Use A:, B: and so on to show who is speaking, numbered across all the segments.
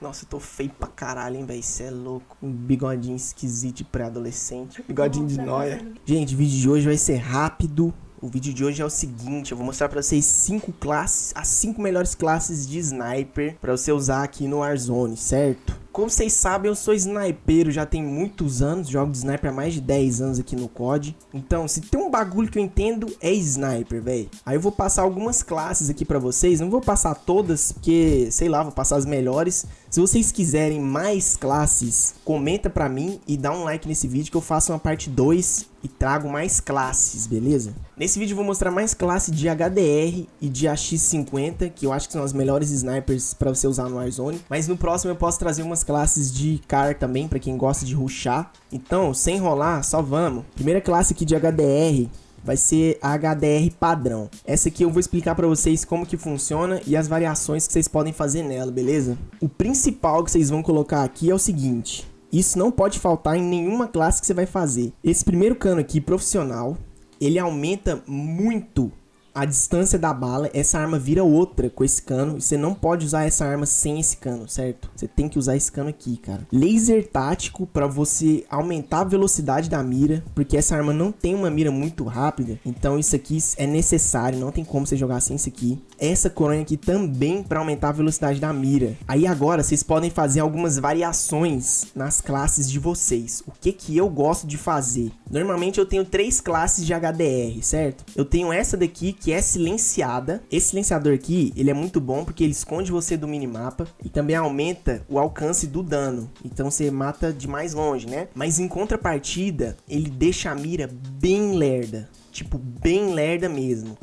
A: Nossa, eu tô feio pra caralho, hein, velho? Isso é louco. Um bigodinho esquisito de pré-adolescente. Bigodinho de noia. Tá Gente, o vídeo de hoje vai ser rápido. O vídeo de hoje é o seguinte, eu vou mostrar para vocês cinco classes, as cinco melhores classes de sniper para você usar aqui no Warzone, certo? Como vocês sabem, eu sou snipeiro já tem muitos anos, jogo de sniper há mais de 10 anos aqui no COD. Então, se tem um bagulho que eu entendo, é sniper, velho. Aí eu vou passar algumas classes aqui pra vocês, não vou passar todas, porque, sei lá, vou passar as melhores. Se vocês quiserem mais classes, comenta pra mim e dá um like nesse vídeo que eu faço uma parte 2 e trago mais classes, beleza? Nesse vídeo eu vou mostrar mais classe de HDR e de AX50, que eu acho que são as melhores snipers pra você usar no Warzone. Mas no próximo eu posso trazer umas classes de car também, para quem gosta de ruxar. Então, sem enrolar, só vamos. Primeira classe aqui de HDR vai ser a HDR padrão. Essa aqui eu vou explicar para vocês como que funciona e as variações que vocês podem fazer nela, beleza? O principal que vocês vão colocar aqui é o seguinte. Isso não pode faltar em nenhuma classe que você vai fazer. Esse primeiro cano aqui, profissional, ele aumenta muito a distância da bala, essa arma vira outra com esse cano. E você não pode usar essa arma sem esse cano, certo? Você tem que usar esse cano aqui, cara. Laser tático para você aumentar a velocidade da mira, porque essa arma não tem uma mira muito rápida. Então isso aqui é necessário, não tem como você jogar sem isso aqui. Essa coronha aqui também para aumentar a velocidade da mira. Aí agora vocês podem fazer algumas variações nas classes de vocês. O que que eu gosto de fazer? Normalmente eu tenho três classes de HDR, certo? Eu tenho essa daqui que que é silenciada. Esse silenciador aqui, ele é muito bom porque ele esconde você do minimapa e também aumenta o alcance do dano. Então você mata de mais longe, né? Mas em contrapartida, ele deixa a mira bem lerda. Tipo, bem lerda mesmo.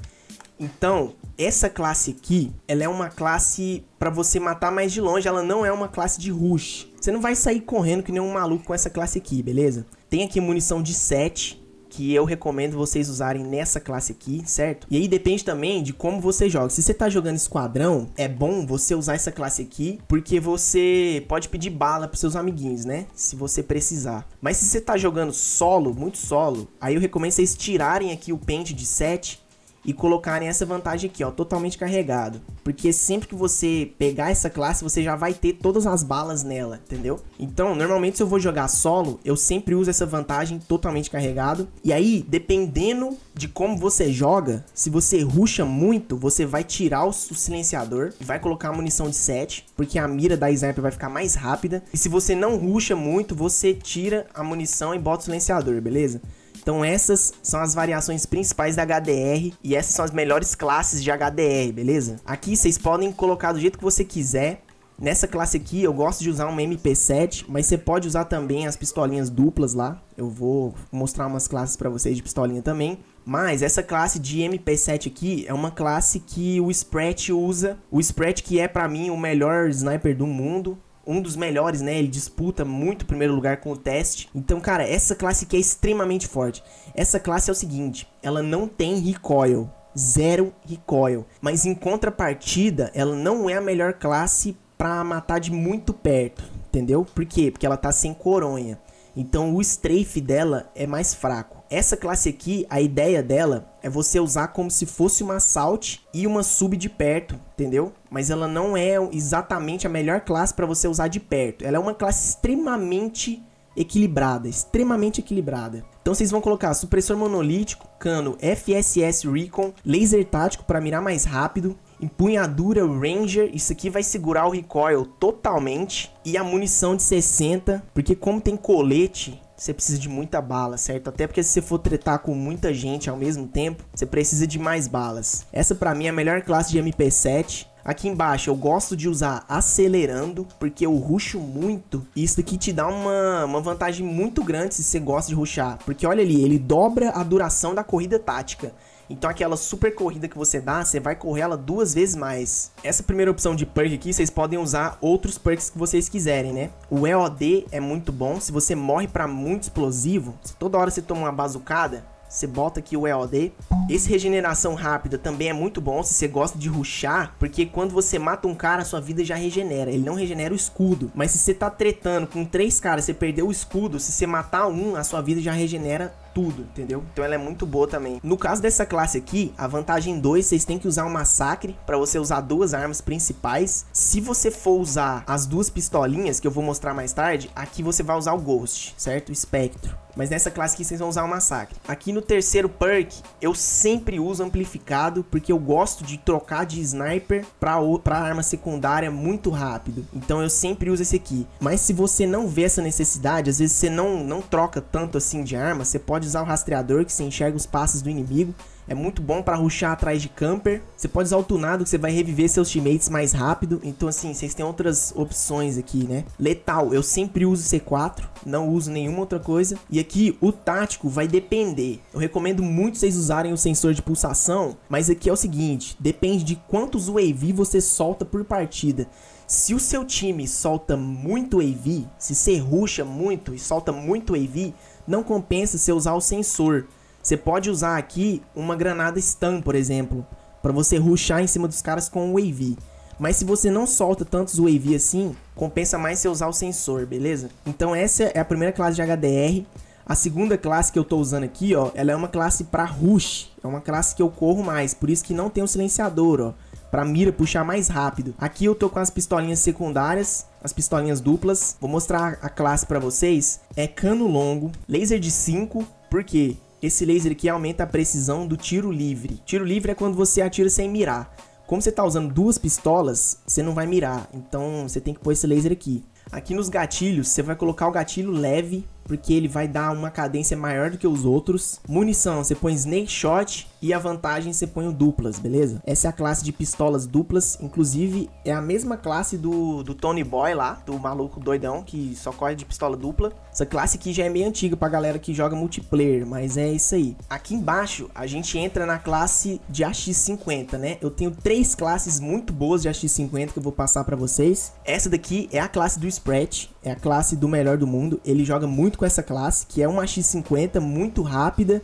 A: Então, essa classe aqui, ela é uma classe para você matar mais de longe, ela não é uma classe de rush. Você não vai sair correndo que nem um maluco com essa classe aqui, beleza? Tem aqui munição de 7, que eu recomendo vocês usarem nessa classe aqui, certo? E aí depende também de como você joga. Se você tá jogando esquadrão, é bom você usar essa classe aqui, porque você pode pedir bala pros seus amiguinhos, né? Se você precisar. Mas se você tá jogando solo, muito solo, aí eu recomendo vocês tirarem aqui o pente de 7 e colocarem essa vantagem aqui, ó, totalmente carregado. Porque sempre que você pegar essa classe, você já vai ter todas as balas nela, entendeu? Então, normalmente se eu vou jogar solo, eu sempre uso essa vantagem totalmente carregado. E aí, dependendo de como você joga, se você ruxa muito, você vai tirar o silenciador e vai colocar a munição de 7, porque a mira da sniper vai ficar mais rápida. E se você não ruxa muito, você tira a munição e bota o silenciador, beleza? Então essas são as variações principais da HDR e essas são as melhores classes de HDR, beleza? Aqui vocês podem colocar do jeito que você quiser. Nessa classe aqui eu gosto de usar um MP7, mas você pode usar também as pistolinhas duplas lá. Eu vou mostrar umas classes para vocês de pistolinha também. Mas essa classe de MP7 aqui é uma classe que o Sprat usa. O Sprat que é para mim o melhor sniper do mundo um dos melhores, né? Ele disputa muito o primeiro lugar com o teste. Então, cara, essa classe aqui é extremamente forte. Essa classe é o seguinte, ela não tem recoil. Zero recoil. Mas em contrapartida, ela não é a melhor classe para matar de muito perto, entendeu? Por quê? Porque ela tá sem coronha. Então o strafe dela é mais fraco. Essa classe aqui, a ideia dela é você usar como se fosse uma assault e uma sub de perto, entendeu? Mas ela não é exatamente a melhor classe para você usar de perto. Ela é uma classe extremamente equilibrada, extremamente equilibrada. Então vocês vão colocar supressor monolítico, cano FSS Recon, laser tático para mirar mais rápido, empunhadura Ranger, isso aqui vai segurar o recoil totalmente, e a munição de 60, porque como tem colete, você precisa de muita bala, certo? Até porque se você for tretar com muita gente ao mesmo tempo, você precisa de mais balas. Essa para mim é a melhor classe de MP7 Aqui embaixo eu gosto de usar acelerando, porque eu ruxo muito. Isso aqui te dá uma, uma vantagem muito grande se você gosta de ruxar. Porque olha ali, ele dobra a duração da corrida tática. Então aquela super corrida que você dá, você vai correr ela duas vezes mais. Essa primeira opção de perk aqui, vocês podem usar outros perks que vocês quiserem, né? O EOD é muito bom, se você morre para muito explosivo, se toda hora você toma uma bazucada, você bota aqui o EOD. Esse regeneração rápida também é muito bom se você gosta de ruxar, porque quando você mata um cara, sua vida já regenera. Ele não regenera o escudo, mas se você tá tretando com três caras, você perdeu o escudo, se você matar um, a sua vida já regenera tudo, entendeu? Então ela é muito boa também. No caso dessa classe aqui, a vantagem 2, vocês têm que usar um massacre para você usar duas armas principais. Se você for usar as duas pistolinhas, que eu vou mostrar mais tarde, aqui você vai usar o Ghost, certo? O Espectro. Mas nessa classe aqui vocês vão usar o Massacre. Aqui no terceiro perk, eu sempre uso amplificado, porque eu gosto de trocar de sniper pra, pra arma secundária muito rápido. Então eu sempre uso esse aqui. Mas se você não vê essa necessidade, às vezes você não, não troca tanto assim de arma, você pode pode usar o rastreador, que você enxerga os passes do inimigo. É muito bom para ruxar atrás de camper. Você pode usar o tunado, que você vai reviver seus teammates mais rápido. Então, assim, vocês têm outras opções aqui, né? Letal, eu sempre uso C4, não uso nenhuma outra coisa. E aqui, o tático vai depender. Eu recomendo muito vocês usarem o sensor de pulsação, mas aqui é o seguinte, depende de quantos UAV você solta por partida. Se o seu time solta muito AV, se ruxa muito e solta muito AV, não compensa você usar o sensor. Você pode usar aqui uma granada stun, por exemplo, para você ruxar em cima dos caras com o AV. Mas se você não solta tantos wave assim, compensa mais você usar o sensor, beleza? Então essa é a primeira classe de HDR. A segunda classe que eu tô usando aqui, ó, ela é uma classe para rush. É uma classe que eu corro mais, por isso que não tem o um silenciador, ó pra mira puxar mais rápido. Aqui eu tô com as pistolinhas secundárias, as pistolinhas duplas. Vou mostrar a classe pra vocês. É cano longo, laser de 5, quê? esse laser aqui aumenta a precisão do tiro livre. Tiro livre é quando você atira sem mirar. Como você tá usando duas pistolas, você não vai mirar, então você tem que pôr esse laser aqui. Aqui nos gatilhos, você vai colocar o gatilho leve porque ele vai dar uma cadência maior do que os outros. Munição, você põe snake shot e a vantagem você põe o duplas, beleza? Essa é a classe de pistolas duplas, inclusive é a mesma classe do, do Tony Boy lá, do maluco doidão que só corre de pistola dupla. Essa classe aqui já é meio antiga pra galera que joga multiplayer, mas é isso aí. Aqui embaixo a gente entra na classe de AX50, né? Eu tenho três classes muito boas de AX50 que eu vou passar para vocês. Essa daqui é a classe do Sprat, é a classe do melhor do mundo, ele joga muito muito com essa classe, que é uma X50 muito rápida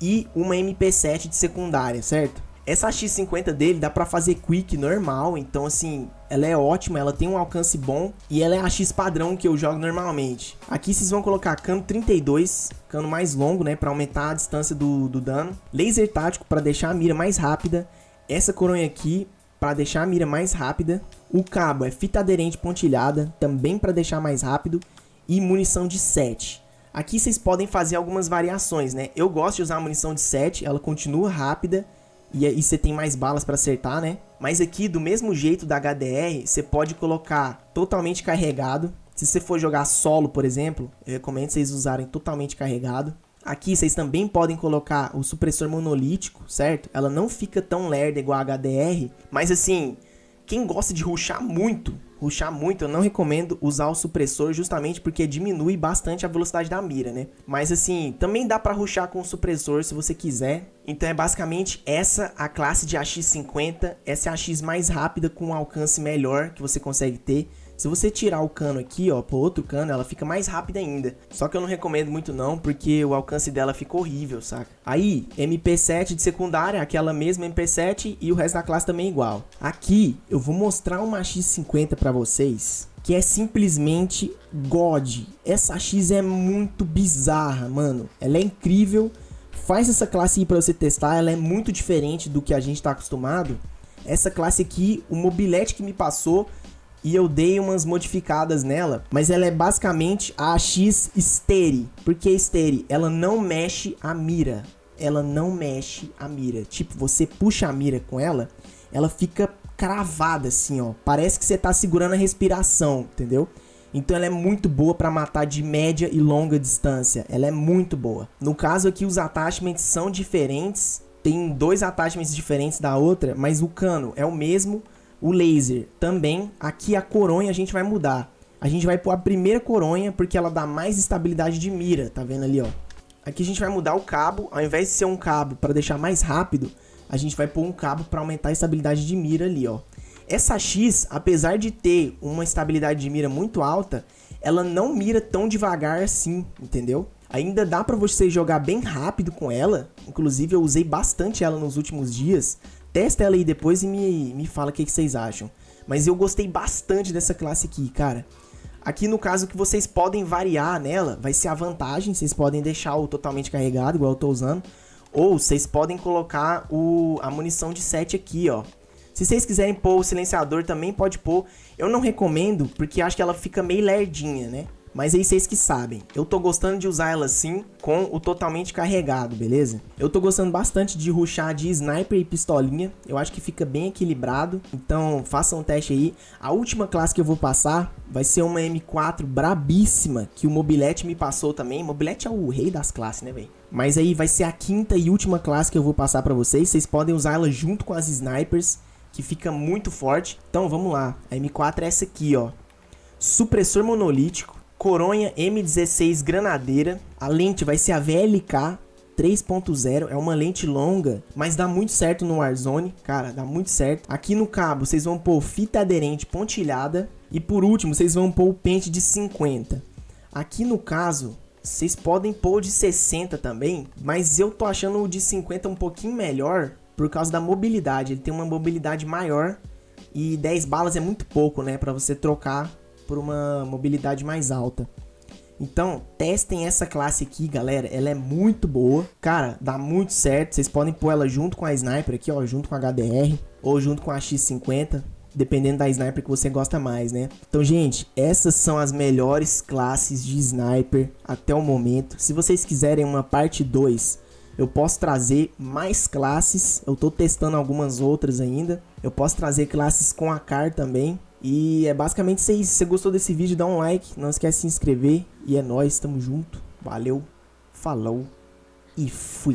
A: e uma MP7 de secundária, certo? Essa X50 dele dá para fazer quick normal, então assim, ela é ótima, ela tem um alcance bom e ela é a X padrão que eu jogo normalmente. Aqui vocês vão colocar cano 32, cano mais longo, né, para aumentar a distância do, do dano. Laser tático para deixar a mira mais rápida. Essa coronha aqui para deixar a mira mais rápida. O cabo é fita aderente pontilhada, também para deixar mais rápido e munição de 7. Aqui vocês podem fazer algumas variações, né? Eu gosto de usar a munição de 7, ela continua rápida e, aí você tem mais balas para acertar, né? Mas aqui, do mesmo jeito da HDR, você pode colocar totalmente carregado. Se você for jogar solo, por exemplo, eu recomendo vocês usarem totalmente carregado. Aqui vocês também podem colocar o supressor monolítico, certo? Ela não fica tão lerda igual a HDR, mas assim, quem gosta de ruxar muito ruxar muito, eu não recomendo usar o supressor justamente porque diminui bastante a velocidade da mira, né? Mas assim, também dá para ruxar com o supressor se você quiser. Então é basicamente essa a classe de AX50, essa é a AX mais rápida com um alcance melhor que você consegue ter. Se você tirar o cano aqui, ó, pro outro cano, ela fica mais rápida ainda. Só que eu não recomendo muito não, porque o alcance dela fica horrível, saca? Aí, MP7 de secundária, aquela mesma MP7 e o resto da classe também é igual. Aqui, eu vou mostrar uma X50 pra vocês, que é simplesmente God. Essa X é muito bizarra, mano. Ela é incrível. Faz essa classe aí pra você testar, ela é muito diferente do que a gente tá acostumado. Essa classe aqui, o mobilete que me passou e eu dei umas modificadas nela, mas ela é basicamente a AX Stere. Porque Stere, ela não mexe a mira. Ela não mexe a mira. Tipo, você puxa a mira com ela, ela fica cravada assim, ó. Parece que você tá segurando a respiração, entendeu? Então ela é muito boa para matar de média e longa distância. Ela é muito boa. No caso aqui, os attachments são diferentes. Tem dois attachments diferentes da outra, mas o cano é o mesmo o laser também. Aqui a coronha a gente vai mudar. A gente vai pôr a primeira coronha porque ela dá mais estabilidade de mira, tá vendo ali, ó. Aqui a gente vai mudar o cabo, ao invés de ser um cabo para deixar mais rápido, a gente vai pôr um cabo para aumentar a estabilidade de mira ali, ó. Essa X, apesar de ter uma estabilidade de mira muito alta, ela não mira tão devagar assim, entendeu? Ainda dá para você jogar bem rápido com ela, inclusive eu usei bastante ela nos últimos dias, Testa ela aí depois e me, me fala o que, que vocês acham. Mas eu gostei bastante dessa classe aqui, cara. Aqui no caso que vocês podem variar nela, vai ser a vantagem, vocês podem deixar o totalmente carregado, igual eu tô usando. Ou vocês podem colocar o, a munição de 7 aqui, ó. Se vocês quiserem pôr o silenciador também pode pôr. Eu não recomendo, porque acho que ela fica meio lerdinha, né? Mas aí vocês que sabem, eu tô gostando de usar ela assim, com o totalmente carregado, beleza? Eu tô gostando bastante de ruxar de sniper e pistolinha, eu acho que fica bem equilibrado, então façam um teste aí. A última classe que eu vou passar vai ser uma M4 brabíssima, que o Mobilete me passou também. Mobilete é o rei das classes, né, velho? Mas aí vai ser a quinta e última classe que eu vou passar pra vocês, vocês podem usar ela junto com as snipers, que fica muito forte. Então vamos lá, a M4 é essa aqui, ó. Supressor monolítico, Coronha M16 granadeira. A lente vai ser a VLK 3.0, é uma lente longa, mas dá muito certo no Warzone, cara, dá muito certo. Aqui no cabo, vocês vão pôr fita aderente pontilhada e por último, vocês vão pôr o pente de 50. Aqui no caso, vocês podem pôr de 60 também, mas eu tô achando o de 50 um pouquinho melhor por causa da mobilidade, ele tem uma mobilidade maior e 10 balas é muito pouco, né, para você trocar por uma mobilidade mais alta. Então, testem essa classe aqui, galera. Ela é muito boa. Cara, dá muito certo. Vocês podem pôr ela junto com a Sniper aqui, ó. Junto com a HDR. Ou junto com a X50. Dependendo da Sniper que você gosta mais, né? Então, gente, essas são as melhores classes de Sniper até o momento. Se vocês quiserem uma parte 2, eu posso trazer mais classes. Eu tô testando algumas outras ainda. Eu posso trazer classes com a CAR também. E é basicamente isso aí. Se você gostou desse vídeo, dá um like. Não esquece de se inscrever. E é nóis, tamo junto. Valeu, falou e fui.